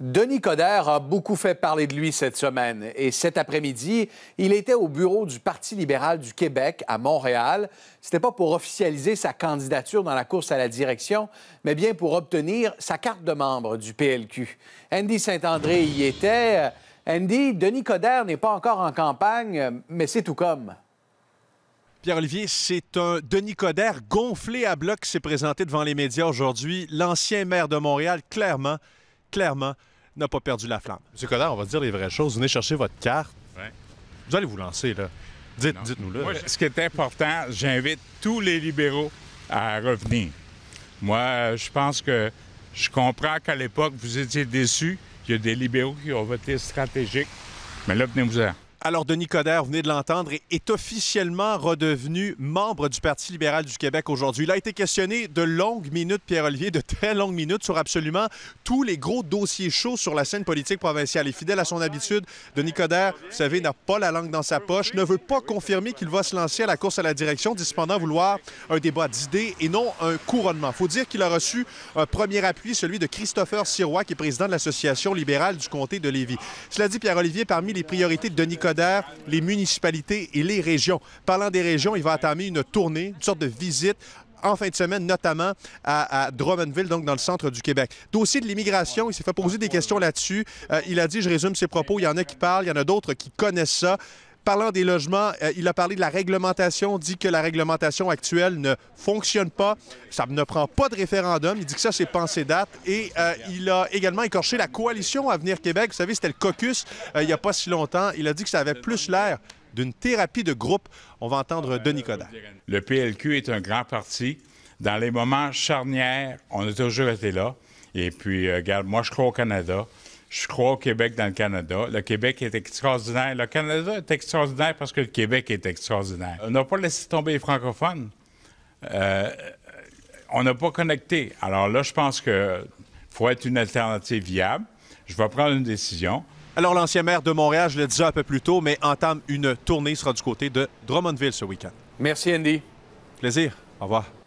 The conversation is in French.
Denis Coderre a beaucoup fait parler de lui cette semaine et cet après-midi, il était au bureau du Parti libéral du Québec à Montréal. C'était pas pour officialiser sa candidature dans la course à la direction, mais bien pour obtenir sa carte de membre du PLQ. Andy Saint-André y était. Andy, Denis Coderre n'est pas encore en campagne, mais c'est tout comme. Pierre-Olivier, c'est un Denis Coderre gonflé à bloc qui s'est présenté devant les médias aujourd'hui. L'ancien maire de Montréal, clairement, clairement, n'a pas perdu la flamme. M. Collard, on va dire les vraies choses. Venez chercher votre carte. Vous allez vous lancer, là. Dites, nous là. ce qui est important, j'invite tous les libéraux à revenir. Moi, je pense que je comprends qu'à l'époque, vous étiez déçus. Il y a des libéraux qui ont voté stratégique. Mais là, venez-vous-en. Alors, Denis Coderre, vous venez de l'entendre, est officiellement redevenu membre du Parti libéral du Québec aujourd'hui. Il a été questionné de longues minutes, Pierre-Olivier, de très longues minutes sur absolument tous les gros dossiers chauds sur la scène politique provinciale. Et fidèle à son habitude, Denis Coderre, vous savez, n'a pas la langue dans sa poche, ne veut pas confirmer qu'il va se lancer à la course à la direction, dit cependant vouloir un débat d'idées et non un couronnement. Il Faut dire qu'il a reçu un premier appui, celui de Christopher Sirois, qui est président de l'Association libérale du comté de Lévis. Cela dit, Pierre-Olivier, parmi les priorités de Denis Coderre, les municipalités et les régions. Parlant des régions, il va entamer une tournée, une sorte de visite en fin de semaine, notamment à, Drummondville, donc dans le centre du Québec. Dossier de l'immigration, il s'est fait poser des questions là-dessus. Euh, il a dit, je résume ses propos, il y en a qui parlent, il y en a d'autres qui connaissent ça. Parlant des logements, euh, il a parlé de la réglementation, dit que la réglementation actuelle ne fonctionne pas, ça ne prend pas de référendum, il dit que ça c'est pensée date et euh, il a également écorché la coalition Avenir Québec, vous savez, c'était le caucus euh, il n'y a pas si longtemps, il a dit que ça avait plus l'air d'une thérapie de groupe. On va entendre Denis Coderre. Le PLQ est un grand parti. Dans les moments charnières, on a toujours été là. Et puis, regarde, moi, je crois au Canada je crois au Québec dans le Canada. Le Québec est extraordinaire. Le Canada est extraordinaire parce que le Québec est extraordinaire. On n'a pas laissé tomber les francophones. Euh, on n'a pas connecté. Alors là, je pense qu'il faut être une alternative viable. Je vais prendre une décision. Alors, l'ancien maire de Montréal, je le disais un peu plus tôt, mais entame une tournée, sera du côté de Drummondville ce week-end. Merci, Andy. Plaisir. Au revoir.